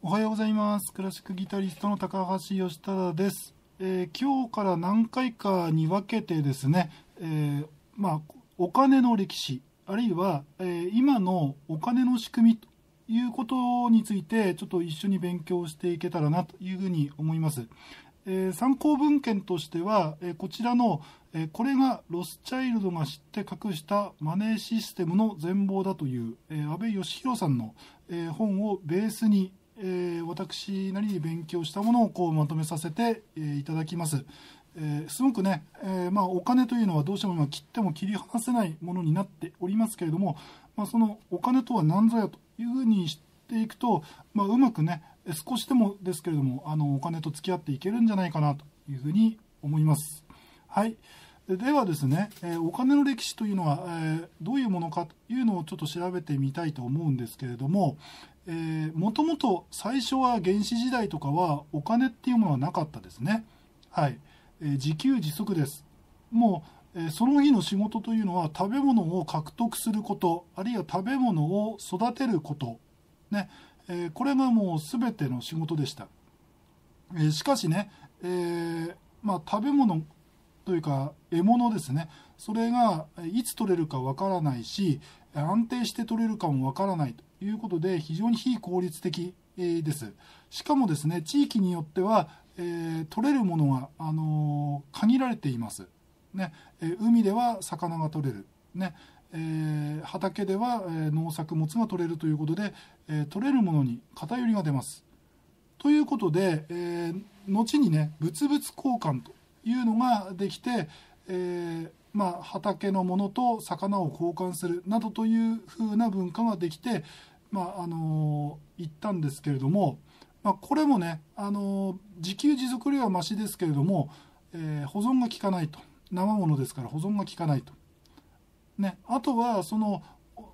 おはようございます。クラシックギタリストの高橋義忠です。えー、今日から何回かに分けてですね、えー、まあ、お金の歴史、あるいは、えー、今のお金の仕組みということについて、ちょっと一緒に勉強していけたらなというふうに思います。え参考文献としては、えこちらの、えこれがロスチャイルドが知って隠したマネーシステムの全貌だという、え安倍義弘さんの、え本をベースに、えー、私なりに勉強したものをこうまとめさせて、えー、いただきます。えー、すごくね、えまあ、お金というのはどうしても今切っても切り離せないものになっておりますけれども、まあ、そのお金とは何ぞやというふうにしていくと、まあ、うまくね少しでもですけれどもあのお金と付き合っていけるんじゃないかなというふうに思います。はいではですね、えお金の歴史というのは、えどういうものかというのをちょっと調べてみたいと思うんですけれども、もともと最初は原始時代とかはお金っていうものはなかったですね。はい。えー、自給自足です。もう、えー、その日の仕事というのは食べ物を獲得すること、あるいは食べ物を育てること、ね、えー、これがもう全ての仕事でした。えしかしね、えまあ、食べ物というか獲物ですね、それがいつ取れるかわからないし、安定して取れるかもわからないということで非常に非効率的です。しかもですね地域によっては、えー、取れるものが、あのー、限られています。ねえ海では魚が取れる、ねえー、畑では、え農作物が取れるということで、え取れるものに偏りが出ます。ということで、え後にね物々交換というのができて、えまあ、畑のものと魚を交換するなどというふうな文化ができて、まあ、あの行ったんですけれども、まあ、これもねあの自給自足量りはましですけれども、えー、保存が効かないと生ものですから保存が効かないと。ね、あとはその、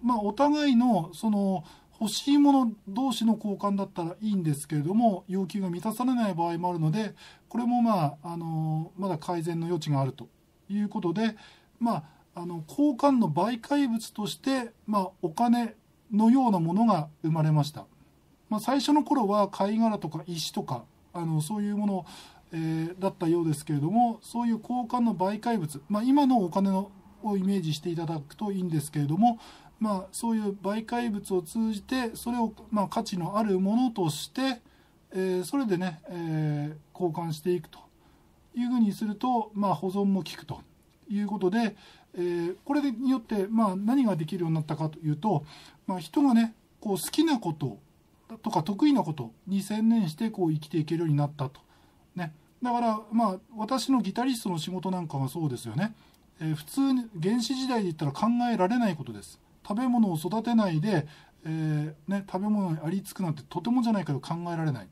まあ、お互いのその欲しいもの同士の交換だったらいいんですけれども要求が満たされない場合もあるのでこれもまああのまだ改善の余地があるということで、まあ、あの交換の媒介物として、まあ、お金のようなものが生まれました、まあ、最初の頃は貝殻とか石とかあのそういうもの、えー、だったようですけれどもそういう交換の媒介物、まあ、今のお金のをイメージしていただくといいんですけれども、まあ、そういう媒介物を通じてそれを、まあ、価値のあるものとして、えー、それでね、えー、交換していくというふうにすると、まあ、保存も効くということで、えー、これによって、まあ、何ができるようになったかというと、まあ、人がねこう好きなこととか得意なことに専念してこう生きていけるようになったと。ね、だから、まあ、私のギタリストの仕事なんかはそうですよね。えー、普通に原始時代で言ったら考えられないことです。食べ物を育てないで、えー、ね、食べ物にありつくなんてとてもじゃないけど考えられない。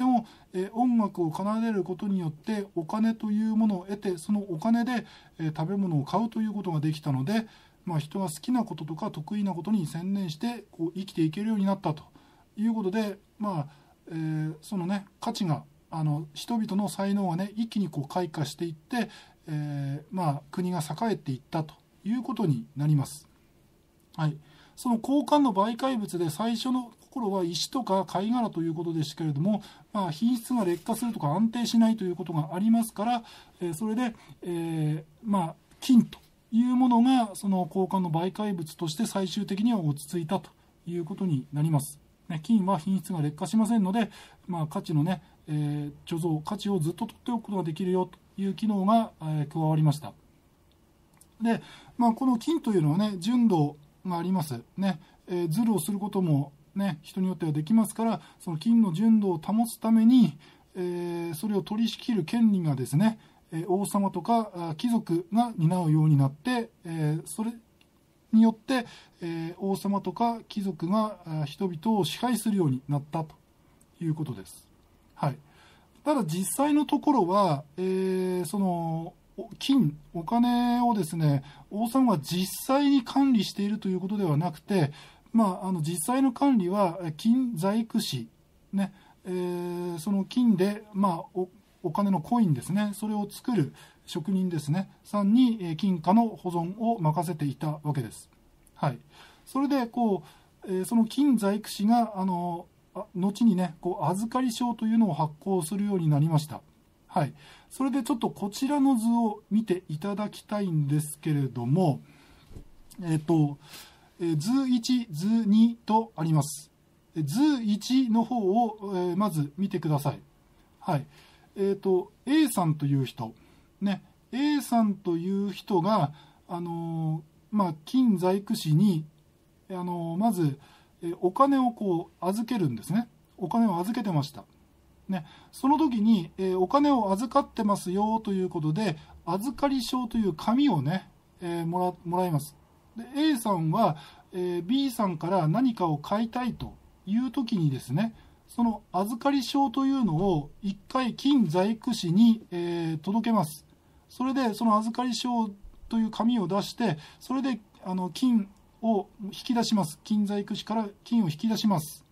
でも、え音楽を奏でることによってお金というものを得てそのお金で、え食べ物を買うということができたので、まあ、人は好きなこととか得意なことに専念してこう生きていけるようになったということで、まあえー、そのね価値があの人々の才能がね一気にこう開花していって、えー、まあ、国が栄えていったということになります。はい、その交換の媒介物で最初の頃は石とか貝殻ということですけれども、まあ、品質が劣化するとか安定しないということがありますから、えそれで、えまあ、金というものがその交換の媒介物として最終的には落ち着いたということになります。ね、金は品質が劣化しませんので、まあ、価値のね、えー、貯蔵価値をずっと取っておくことができるよという機能が、えー、加わりましたで、まあ、この金というのはね純度がありますね、えー、ズルをすることもね、人によってはできますからその金の純度を保つために、えー、それを取り仕切る権利がですね王様とか貴族が担うようになって、えー、それによって、えー、王様とか貴族が人々を支配するようになったということです。はい、ただ実際のところは、えー、その金、お金をですね、王様が実際に管理しているということではなくて、まあ、あの実際の管理は金在庫紙、ねえー、その金で、まあ、お金のコインですねそれを作る職人ですねさんに金貨の保存を任せていたわけです。はい、それでこう、えー、その金在庫紙があの後にねこう預かり証というのを発行するようになりました。はい、それでちょっとこちらの図を見ていただきたいんですけれども、えっ、ー、とえ図1、図2とあります。図1の方を、えー、まず見てください。はい。えー、と、A さんという人。ね。A さんという人が、あのー、まあ、金在庫市に、あのまず、えお金をこう、預けるんですね。お金を預けてました。ね。その時に、えお金を預かってますよということで、預かり証という紙をね、えもら、もらいます。で A さんは、えー、B さんから何かを買いたいという時にですねその預かり証というのを1回金在庫紙に、えー、届けますそれでその預かり証という紙を出してそれであの金を引き出します金在庫紙から金を引き出します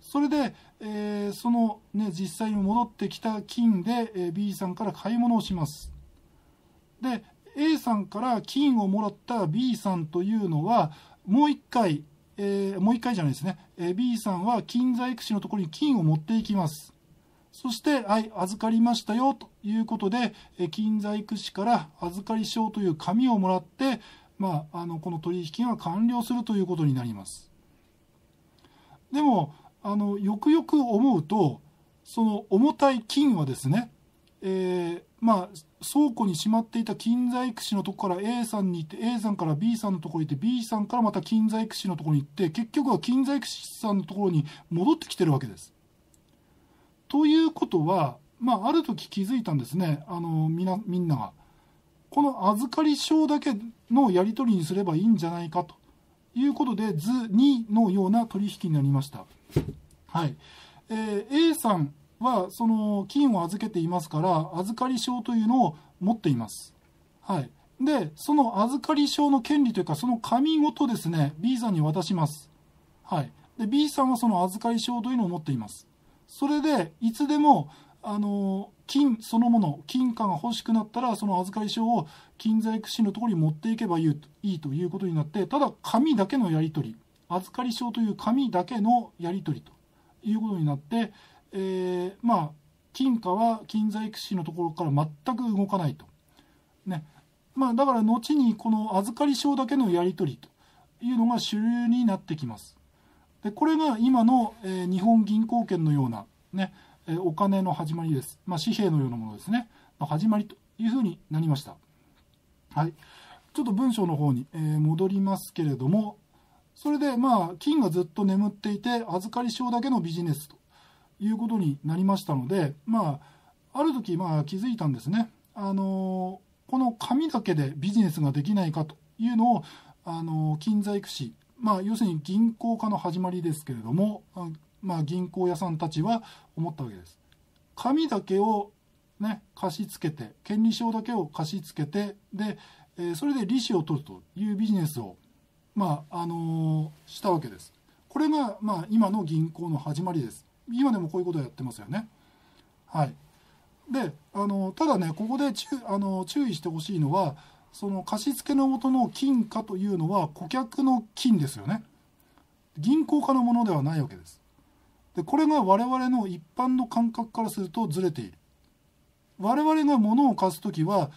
それで、えー、その、ね、実際に戻ってきた金で、えー、B さんから買い物をしますで、A さんから金をもらった B さんというのはもう一回、えー、もう一回じゃないですね、えー、B さんは金在口のところに金を持っていきますそして、はい、預かりましたよということで、え金在口から預かり証という紙をもらって、まあ、あのこの取引が完了するということになります。でもあのよくよく思うとその重たい金はですね、えー、まあ、倉庫にしまっていた金在屈指のとこから A さんに行って A さんから B さんのところに行って B さんからまた金在屈指のところに行って結局は金在屈指さんのところに戻ってきてるわけです。ということは、まあ、ある時気づいたんですねあのみなみんなが。この預かり証だけのやり取りにすればいいんじゃないかということで図2のような取引になりました。はいえー、A さんはその金を預けていますから預かり証というのを持っています。はい、でその預かり証の権利というかその紙ごとですね B さんに渡します。はい、で B さんはその預かり証というのを持っています。それでいつでもあの金そのもの金貨が欲しくなったらその預かり証を金財屈指のところに持っていけばいいということになってただ紙だけのやり取り預かり証という紙だけのやり取りということになってえー、まあ金貨は金在育士のところから全く動かないと。ねまあ、だから後にこの預かり証だけのやり取りというのが主流になってきます。でこれが今の、えー、日本銀行券のようなね、えー、お金の始まりです。まあ、紙幣のようなものですね。始まりというふうになりました。はい、ちょっと文章の方に、えー、戻りますけれどもそれでまあ金がずっと眠っていて預かり証だけのビジネスということになりましたので、まあ、ある時、まあ、気づいたんですね。あのー、この紙だけでビジネスができないかというのを、あのー、金在工師、まあ、要するに銀行家の始まりですけれども、まあ、銀行屋さんたちは思ったわけです。紙だけを、ね、貸し付けて、権利証だけを貸し付けて、で、えー、それで利子を取るというビジネスを、まあ、あのしたわけです。これが、まあ、今の銀行の始まりです。今でもこういうことをやってますよね。はい、であのただねここで注あの注意してほしいのはその貸付の元の金貨というのは顧客の金ですよね銀行家のものではないわけですでこれが我々の一般の感覚からするとずれている我々が物を貸す時は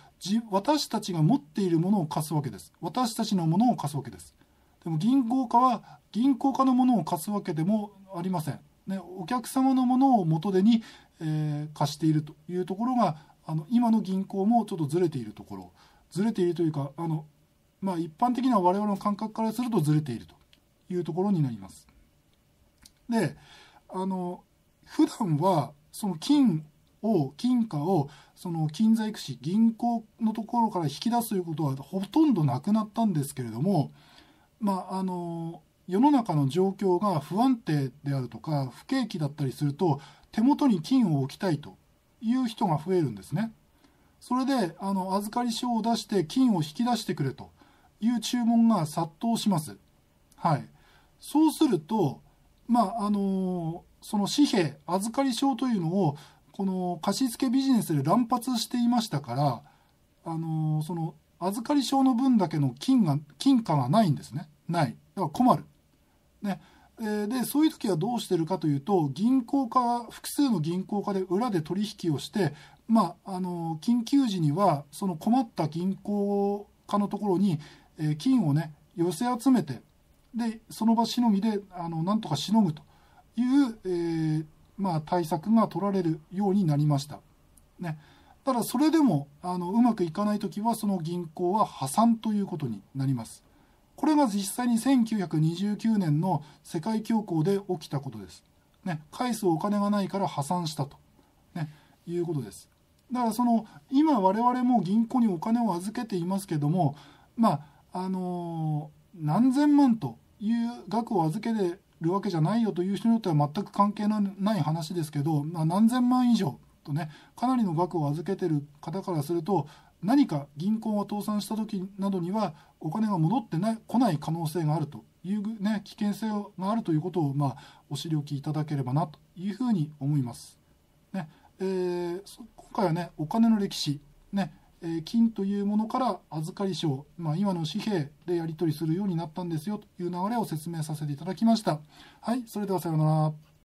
私たちが持っているものを貸すわけです私たちのものを貸すわけですでも銀行家は銀行家のものを貸すわけでもありませんね、お客様のものを元手に、えー、貸しているというところがあの今の銀行もちょっとずれているところずれているというかあの、まあ、一般的な我々の感覚からするとずれているというところになります。であの普段はその金を金貨をその金在屈し、銀行のところから引き出すということはほとんどなくなったんですけれどもまああの世の中の状況が不安定であるとか不景気だったりすると手元に金を置きたいという人が増えるんですね。それであの預かり証を出して金を引き出してくれという注文が殺到します。はい、そうすると、まああのその紙幣預かり証というのをこの貸付ビジネスで乱発していましたから、あのその預かり証の分だけの金が金貨がないんですね。ない。だから困る。ねえでそういう時はどうしてるかというと銀行家複数の銀行家で裏で取引をして、まあ、あの緊急時にはその困った銀行家のところに、え金をね寄せ集めてでその場しのぎであのなんとかしのぐという、えー、まあ、対策が取られるようになりました。ね、ただそれでもあのうまくいかない時はその銀行は破産ということになります。これが実際に1929年の世界恐慌で起きたことです。ね、返すお金がないから破産したと、ね、いうことです。だからその今我々も銀行にお金を預けていますけども、まああのー、何千万という額を預けてるわけじゃないよという人によっては全く関係のない話ですけど、まあ、何千万以上とねかなりの額を預けてる方からすると何か銀行が倒産した時などにはお金が戻ってない来ない可能性があるという、ね、危険性があるということを、まあ、お知り置きいただければなというふうに思います。ねえー、今回はねお金の歴史、ねえー、金というものから預かり証、まあ、今の紙幣でやり取りするようになったんですよという流れを説明させていただきました。はい、それではさようなら。